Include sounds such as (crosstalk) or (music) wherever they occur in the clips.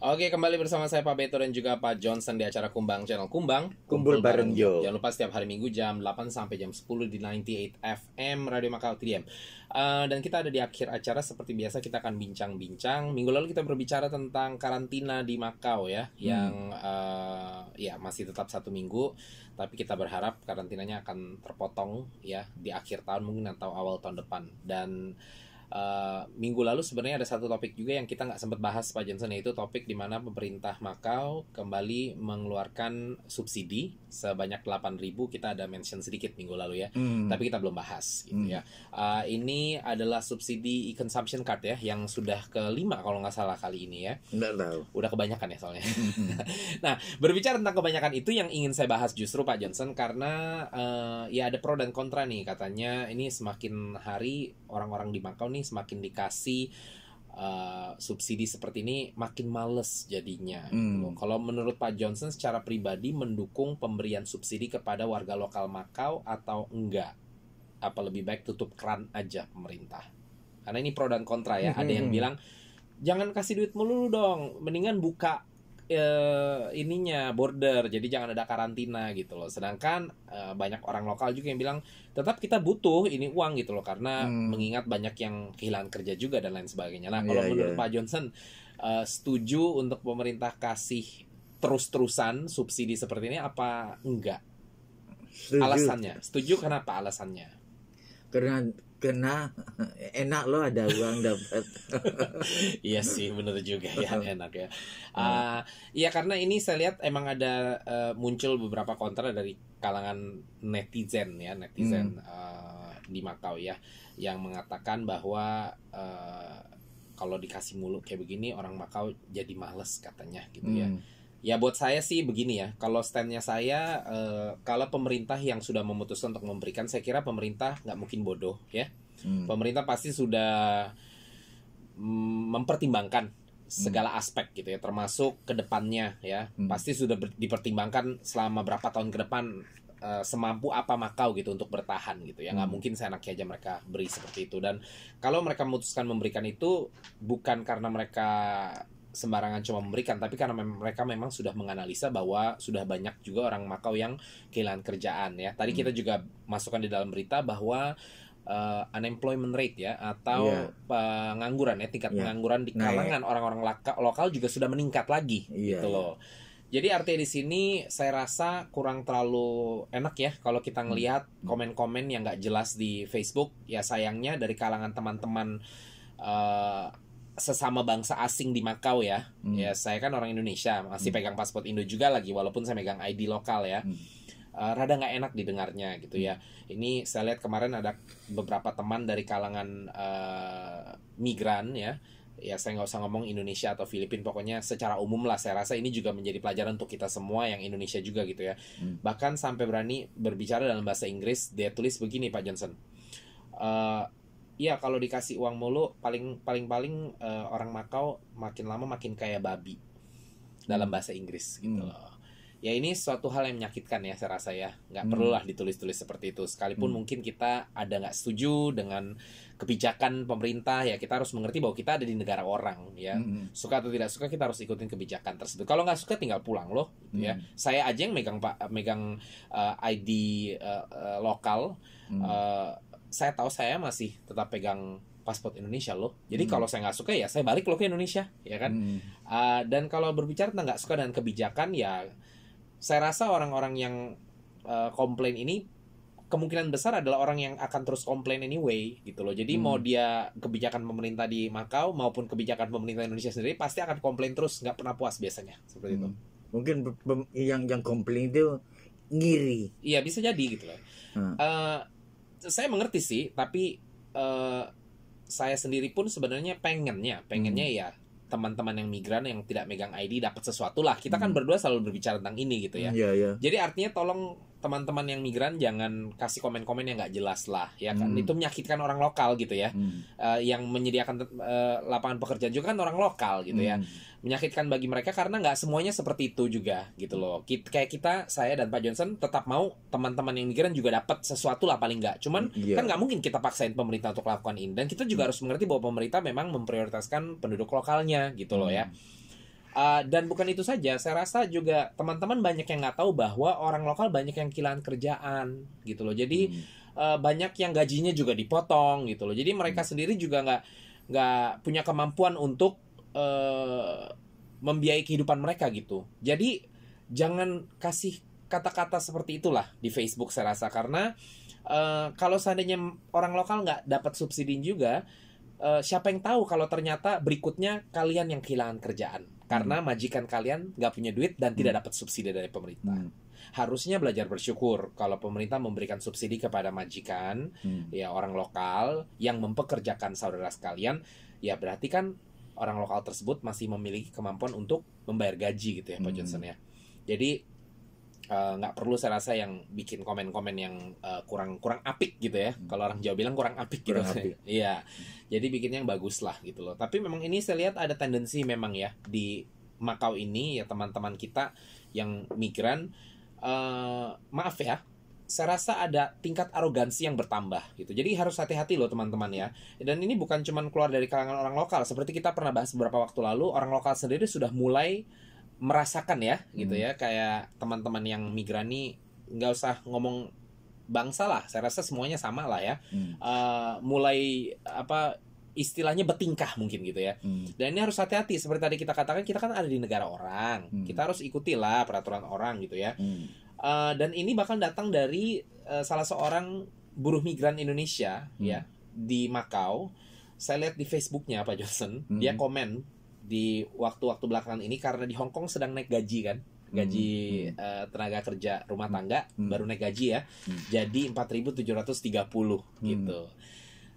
Oke, kembali bersama saya Pak Beto dan juga Pak Johnson di acara Kumbang Channel Kumbang. Kumpul bareng Yo. Jangan lupa setiap hari Minggu jam 8 sampai jam 10 di 98 FM Radio Makau 3 Uh, eh, dan kita ada di akhir acara seperti biasa kita akan bincang-bincang. Minggu lalu kita berbicara tentang karantina di Makau ya, hmm. yang uh, ya masih tetap satu minggu, tapi kita berharap karantinanya akan terpotong ya di akhir tahun mungkin atau awal tahun depan. Dan Eh, minggu lalu sebenarnya ada satu topik juga yang kita nggak sempat bahas Pak Johnson yaitu topik di mana pemerintah Makau kembali mengeluarkan subsidi sebanyak 8.000 kita ada mention sedikit minggu lalu ya hmm. tapi kita belum bahas gitu hmm. ya uh, ini adalah subsidi e-consumption card ya yang sudah kelima kalau nggak salah kali ini ya nggak tahu udah kebanyakan ya soalnya hmm. (laughs) nah berbicara tentang kebanyakan itu yang ingin saya bahas justru Pak Johnson karena uh, ya ada pro dan kontra nih katanya ini semakin hari orang-orang di Makau nih nih semakin dikasih uh, subsidi seperti ini makin males jadinya. Gitu hmm. Gitu. Kalau menurut Pak Johnson secara pribadi mendukung pemberian subsidi kepada warga lokal Makau atau enggak? Apa lebih baik tutup keran aja pemerintah? Karena ini pro dan kontra ya. Hmm. Ada yang hmm. bilang jangan kasih duit melulu dong, mendingan buka uh, ininya border jadi jangan ada karantina gitu loh sedangkan uh, banyak orang lokal juga yang bilang tetap kita butuh ini uang gitu loh karena hmm. mengingat banyak yang kehilangan kerja juga dan lain sebagainya nah kalau yeah, menurut yeah. Pak Johnson uh, setuju untuk pemerintah kasih terus-terusan subsidi seperti ini apa enggak setuju. alasannya setuju kenapa alasannya karena kena enak loh ada uang dapat (laughs) iya sih bener juga ya enak ya uh, karena ini saya lihat emang ada uh, muncul beberapa kontra dari kalangan netizen ya netizen hmm. uh, di Makau ya yang mengatakan bahwa uh, kalau dikasih mulu kayak begini orang Makau jadi males katanya gitu ya. hmm. ya Ya buat saya sih begini ya, kalau standnya saya, eh, kalau pemerintah yang sudah memutuskan untuk memberikan, saya kira pemerintah nggak mungkin bodoh ya. Hmm. Pemerintah pasti sudah mm, mempertimbangkan segala hmm. aspek gitu ya, termasuk kedepannya ya, hmm. pasti sudah dipertimbangkan selama berapa tahun ke depan eh, semampu apa Makau gitu untuk bertahan gitu ya, nggak hmm. mungkin seenaknya aja mereka beri seperti itu dan kalau mereka memutuskan memberikan itu bukan karena mereka sembarangan cuma memberikan tapi karena mereka memang sudah menganalisa bahwa sudah banyak juga orang Makau yang kehilangan kerjaan ya tadi hmm. kita juga masukkan di dalam berita bahwa uh, unemployment rate ya atau yeah. pengangguran ya tingkat yeah. pengangguran di nah, kalangan orang iya. orang-orang yeah. lokal juga sudah meningkat lagi yeah. gitu iya. loh jadi artinya di sini saya rasa kurang terlalu enak ya kalau kita hmm. ngelihat komen-komen yang nggak jelas di Facebook. Ya sayangnya dari kalangan teman-teman eh, sesama bangsa asing di Makau ya. Hmm. Ya, saya kan orang Indonesia, masih hmm. pegang paspor Indo juga lagi walaupun saya megang ID lokal ya. Hmm. Uh, rada nggak enak didengarnya gitu ya. Ini saya lihat kemarin ada beberapa teman dari kalangan uh, migran ya. Ya saya nggak usah ngomong Indonesia atau Filipina, pokoknya secara umum lah saya rasa ini juga menjadi pelajaran untuk kita semua yang Indonesia juga gitu ya. Hmm. Bahkan sampai berani berbicara dalam bahasa Inggris, dia tulis begini Pak Johnson. Eh, Iya kalau dikasih uang mulu paling paling paling uh, orang Makau makin lama makin kayak babi dalam hmm. bahasa Inggris gitu hmm. loh. Ya ini suatu hal yang menyakitkan ya saya rasa ya. Nggak hmm. perlulah ditulis-tulis seperti itu. Sekalipun hmm. mungkin kita ada nggak setuju dengan kebijakan pemerintah ya kita harus mengerti bahwa kita ada di negara orang ya. Hmm. hmm. Suka atau tidak suka kita harus ikutin kebijakan tersebut. Kalau nggak suka tinggal pulang loh ya. hmm. ya. Saya aja yang megang pak megang uh, eh, ID uh, eh, uh, lokal. Hmm. Uh, saya tahu saya masih tetap pegang paspor Indonesia loh. Jadi hmm. kalau saya nggak suka ya saya balik loh ke Indonesia, ya kan. Hmm. Uh, dan kalau berbicara tentang nggak suka dan kebijakan ya, saya rasa orang-orang yang uh, komplain ini kemungkinan besar adalah orang yang akan terus komplain anyway gitu loh. Jadi hmm. mau dia kebijakan pemerintah di Makau maupun kebijakan pemerintah Indonesia sendiri pasti akan komplain terus nggak pernah puas biasanya seperti hmm. itu. Mungkin yang yang komplain itu ngiri. Iya bisa jadi gitu loh. Hmm. Uh, saya mengerti sih tapi uh, saya sendiri pun sebenarnya pengennya pengennya hmm. ya teman-teman yang migran yang tidak megang ID dapat sesuatu lah kita kan hmm. kan berdua selalu berbicara tentang ini gitu ya yeah, yeah. jadi artinya tolong teman-teman yang migran jangan kasih komen-komen yang nggak jelas lah ya kan hmm. itu menyakitkan orang lokal gitu ya hmm. uh, yang menyediakan uh, lapangan pekerjaan juga kan orang lokal gitu ya. hmm. ya menyakitkan bagi mereka karena nggak semuanya seperti itu juga gitu loh kita, kayak kita saya dan Pak Johnson tetap mau teman-teman yang migran juga dapat sesuatu lah paling nggak cuman yeah. kan nggak mungkin kita paksain pemerintah untuk lakukan ini dan kita juga hmm. harus mengerti bahwa pemerintah memang memprioritaskan penduduk lokalnya gitu hmm. loh ya hmm. Uh, dan bukan itu saja, saya rasa juga teman-teman banyak yang nggak tahu bahwa orang lokal banyak yang kehilangan kerjaan gitu loh. Jadi hmm. uh, banyak yang gajinya juga dipotong gitu loh. Jadi mereka hmm. sendiri juga nggak nggak punya kemampuan untuk uh, membiayai kehidupan mereka gitu. Jadi jangan kasih kata-kata seperti itulah di Facebook saya rasa karena uh, kalau seandainya orang lokal nggak dapat subsidi juga. Uh, siapa yang tahu kalau ternyata berikutnya kalian yang kehilangan kerjaan karena hmm. majikan kalian nggak punya duit dan hmm. tidak dapat subsidi dari pemerintah. Hmm. Harusnya belajar bersyukur kalau pemerintah memberikan subsidi kepada majikan, hmm. ya orang lokal yang mempekerjakan saudara sekalian, ya berarti kan orang lokal tersebut masih memiliki kemampuan untuk membayar gaji gitu ya, Pak hmm. Johnson ya. Jadi Eh, nggak uh, perlu saya rasa yang bikin komen-komen yang uh, kurang kurang apik gitu ya. Hmm. Kalau orang Jawa bilang kurang apik gitu. kurang gitu. (laughs) Iya. Jadi bikin yang bagus lah gitu loh. Tapi memang ini saya lihat ada tendensi memang ya di Makau ini ya teman-teman kita yang migran uh, maaf ya saya rasa ada tingkat arogansi yang bertambah gitu. Jadi harus hati-hati loh teman-teman ya. Dan ini bukan cuman keluar dari kalangan orang lokal. Seperti kita pernah bahas beberapa waktu lalu, orang lokal sendiri sudah mulai merasakan ya gitu hmm. gitu ya kayak teman-teman yang migran nih nggak usah ngomong bangsa lah saya rasa semuanya sama lah ya hmm. uh, mulai apa istilahnya betingkah mungkin gitu ya hmm. dan ini harus hati-hati seperti tadi kita katakan kita kan ada di negara orang hmm. kita harus ikutilah peraturan orang gitu ya hmm. uh, dan ini bakal datang dari uh, salah seorang buruh migran Indonesia hmm. ya di Makau saya lihat di Facebooknya Pak Johnson hmm. dia komen di waktu-waktu belakangan ini karena di Hong Kong sedang naik gaji kan gaji hmm. uh, tenaga kerja rumah hmm. tangga hmm. baru naik gaji ya hmm. jadi 4.730 hmm. gitu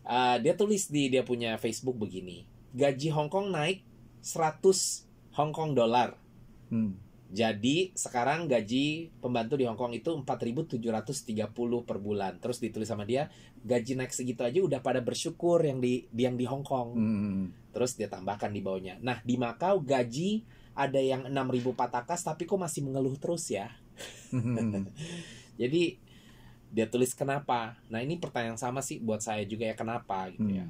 uh, dia tulis di dia punya Facebook begini gaji Hong Kong naik 100 Hong Kong dolar hmm. Jadi sekarang gaji pembantu di Hong Kong itu 4.730 per bulan. Terus ditulis sama dia, gaji naik segitu aja udah pada bersyukur yang di yang di Hong Kong. Hmm. Terus dia tambahkan di bawahnya. Nah, di Makau gaji ada yang 6.000 patakas tapi kok masih mengeluh terus ya. Hmm. (laughs) Jadi dia tulis kenapa. Nah, ini pertanyaan sama sih buat saya juga ya kenapa gitu ya. hmm. ya.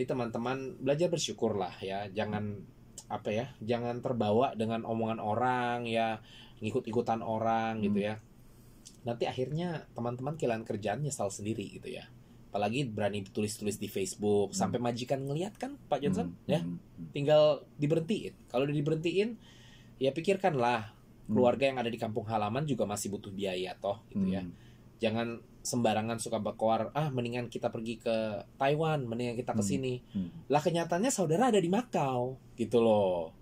Jadi teman-teman belajar bersyukurlah ya, jangan hmm apa ya jangan terbawa dengan omongan orang ya ngikut-ikutan orang gitu hmm. gitu ya nanti akhirnya teman-teman kehilangan kerjaan nyesal sendiri gitu ya apalagi berani tulis-tulis di Facebook hmm. sampai majikan ngelihat kan Pak Johnson hmm. ya hmm. tinggal diberhentiin kalau udah diberhentiin ya pikirkanlah hmm. keluarga yang ada di kampung halaman juga masih butuh biaya toh gitu ya. hmm. ya jangan sembarangan suka berkoar ah mendingan kita pergi ke Taiwan mendingan kita ke hmm. sini hmm. hmm. lah kenyataannya saudara ada di Makau gitu loh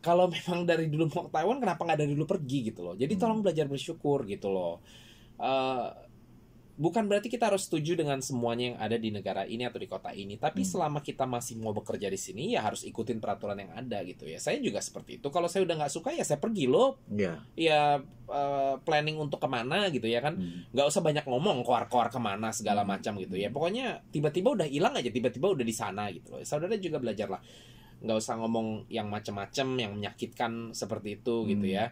kalau (laughs) memang dari dulu mau ke Taiwan kenapa nggak dari dulu pergi gitu loh jadi hmm. tolong belajar bersyukur gitu loh uh, bukan berarti kita harus setuju dengan semuanya yang ada di negara ini atau di kota ini tapi hmm. selama kita masih mau bekerja di sini ya harus ikutin peraturan yang ada gitu ya saya juga seperti itu kalau saya udah nggak suka ya saya pergi loh yeah. ya uh, planning untuk kemana gitu ya kan hmm. nggak hmm. usah banyak ngomong koar-koar kemana segala hmm. macam gitu ya pokoknya tiba-tiba udah hilang aja tiba-tiba udah di sana gitu loh saudara juga belajar lah. nggak usah ngomong yang macam macem yang menyakitkan seperti itu gitu hmm. gitu ya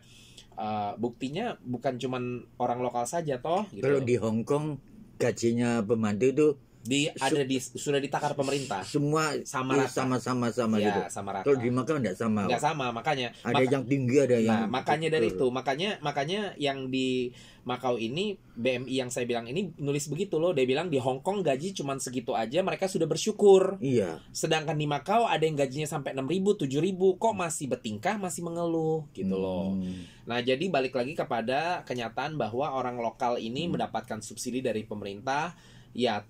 uh, buktinya bukan cuman orang lokal saja toh gitu. Kalau di Hong Kong gajinya pemandu itu di ada di sudah ditakar pemerintah semua sama iya, rata. sama sama sama ya, gitu sama rata. kalau dimakan enggak sama tidak sama makanya ada maka, yang tinggi ada nah, yang nah, makanya dari itu makanya makanya yang di Makau ini BMI yang saya bilang ini nulis begitu loh dia bilang di Hong Kong gaji cuma segitu aja mereka sudah bersyukur iya sedangkan di Makau ada yang gajinya sampai enam ribu tujuh ribu kok masih bertingkah masih mengeluh gitu hmm. loh nah jadi balik lagi kepada kenyataan bahwa orang lokal ini hmm. mendapatkan subsidi dari pemerintah ya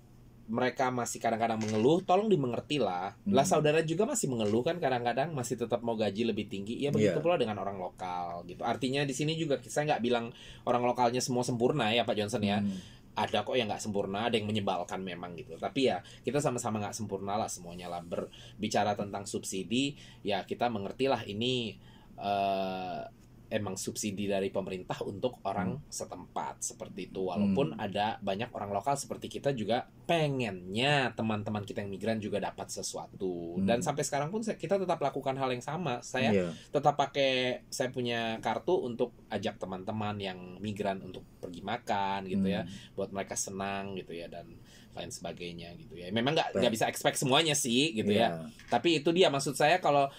mereka masih kadang-kadang mengeluh, tolong dimengerti lah. Hmm. Lah saudara juga masih mengeluh kan kadang-kadang masih tetap mau gaji lebih tinggi. Ya begitu yeah. pula dengan orang lokal gitu. Artinya di sini juga saya nggak bilang orang lokalnya semua sempurna ya Pak Johnson ya. Hmm. Ada kok yang nggak sempurna, ada yang menyebalkan memang gitu. Tapi ya kita sama-sama nggak sempurna lah semuanya lah. Berbicara tentang subsidi, ya kita mengerti lah ini eh, emang subsidi dari pemerintah untuk orang hmm. setempat seperti itu walaupun hmm. ada banyak orang lokal seperti kita juga pengennya teman-teman kita yang migran juga dapat sesuatu hmm. dan sampai sekarang pun kita tetap lakukan hal yang sama saya yeah. tetap pakai saya punya kartu untuk ajak teman-teman yang migran untuk pergi makan gitu ya, hmm. ya buat mereka senang gitu ya dan lain sebagainya gitu ya memang nggak nggak bisa expect semuanya sih gitu yeah. ya iya. tapi itu dia maksud saya kalau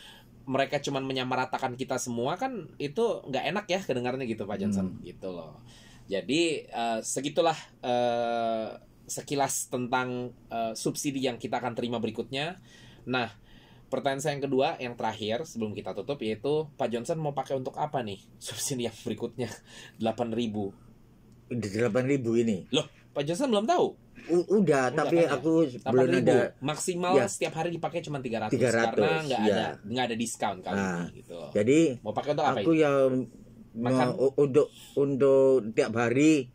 mereka cuman menyamaratakan kita semua kan itu nggak enak ya kedengarannya gitu Pak Johnson hmm. gitu loh. Jadi uh, segitulah uh, sekilas tentang uh, subsidi yang kita akan terima berikutnya. Nah, pertanyaan saya yang kedua, yang terakhir sebelum kita tutup yaitu Pak Johnson mau pakai untuk apa nih subsidi yang berikutnya 8.000? (laughs) 8.000 ini. Loh, Pak Johnson belum tahu. U udah, udah tapi kan, ya? aku ya? belum ada maksimal ya. setiap hari dipakai cuma 300, 300 karena nggak ya. ada nggak ada diskon kali nah, gitu. Jadi mau pakai untuk apa? Aku ya yang makan untuk untuk tiap hari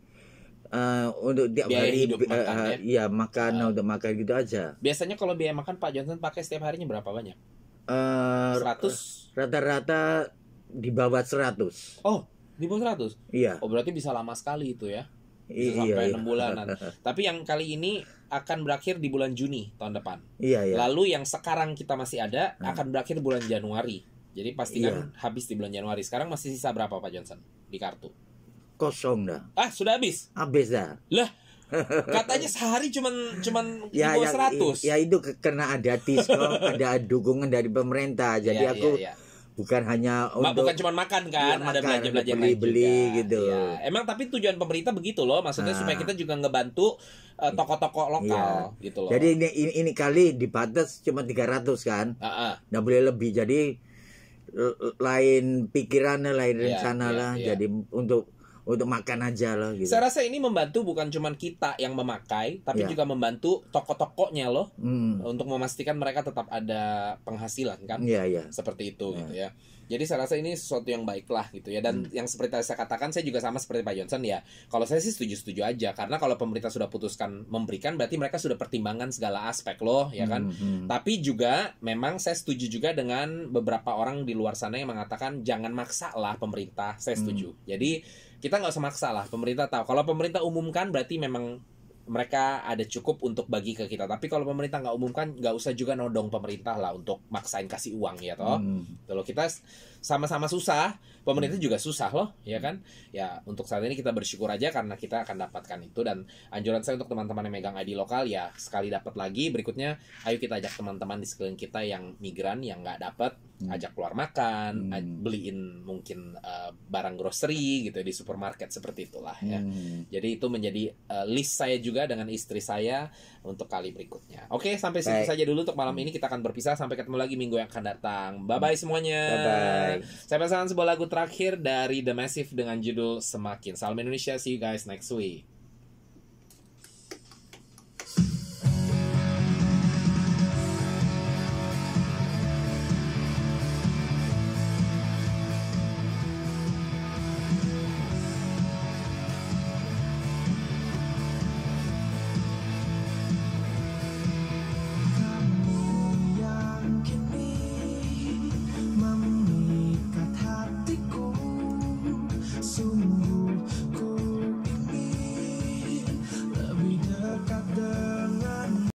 uh, untuk tiap biaya hari hidup, makan, uh, ya? ya makan uh, untuk makan gitu aja. Biasanya kalau biaya makan Pak Johnson pakai setiap harinya berapa banyak? Uh, 100 rata-rata di bawah 100. Oh, di bawah 100? Iya. Oh, berarti bisa lama sekali itu ya. Iya, sampai iya, 6 bulanan. (laughs) Tapi yang kali ini akan berakhir di bulan Juni tahun depan. Iya, iya. Lalu yang sekarang kita masih ada hmm. akan berakhir bulan Januari. Jadi pastikan iya. habis di bulan Januari. Sekarang masih sisa berapa Pak Johnson di kartu? Kosong dah. Ah, sudah habis? Habis dah. Lah, (laughs) Katanya sehari cuma cuma ya, ya, 100. Ya, itu kena ada diskon, (laughs) ada dukungan dari pemerintah. Jadi ya, aku ya, ya bukan hanya untuk bukan cuma makan kan ya, ada belanja belanja beli beli gitu ya. emang tapi tujuan pemerintah begitu loh maksudnya nah. supaya kita juga ngebantu toko eh, toko-toko iya. lokal ya. gitu loh jadi ini ini, ini kali dibatas cuma 300 kan uh -uh. boleh lebih jadi lain pikirannya lain iya, rencana yeah, lah yeah. Iya. jadi untuk untuk makan aja loh gitu. Saya rasa ini membantu bukan cuma kita yang memakai, tapi yeah. juga membantu toko-tokonya loh mm. untuk memastikan mereka tetap ada penghasilan kan. Iya, yeah, iya. Seperti itu yeah. gitu ya. Jadi saya rasa ini sesuatu yang baik lah gitu ya dan hmm. yang seperti saya katakan saya juga sama seperti Pak Johnson ya. Kalau saya sih setuju-setuju aja karena kalau pemerintah sudah putuskan memberikan berarti mereka sudah pertimbangkan segala aspek loh ya kan. Hmm, hmm. Tapi juga memang saya setuju juga dengan beberapa orang di luar sana yang mengatakan jangan maksa lah pemerintah. Saya hmm. setuju. Hmm. Jadi kita nggak usah maksa lah pemerintah tahu kalau pemerintah umumkan berarti memang mereka ada cukup untuk bagi ke kita tapi kalau pemerintah nggak umumkan nggak usah juga nodong pemerintah lah untuk maksain kasih uang ya toh hmm. kalau kita sama-sama susah pemerintah hmm. juga susah loh ya kan ya untuk saat ini kita bersyukur aja karena kita akan dapatkan itu dan anjuran saya untuk teman-teman yang megang ID lokal ya sekali dapat lagi berikutnya ayo kita ajak teman-teman di sekeliling kita yang migran yang nggak dapat hmm. ajak keluar makan, hmm. beliin mungkin uh, barang grocery gitu ya di supermarket seperti itulah ya. Hmm. Jadi itu menjadi uh, list saya juga dengan istri saya untuk kali berikutnya. Oke, sampai Baik. situ saja dulu untuk malam hmm. ini kita akan berpisah sampai ketemu lagi minggu yang akan datang. Bye bye semuanya. Bye bye. Saya pesan sebuah lagu terakhir dari The Massive dengan judul Semakin. Salam Indonesia, see you guys next week.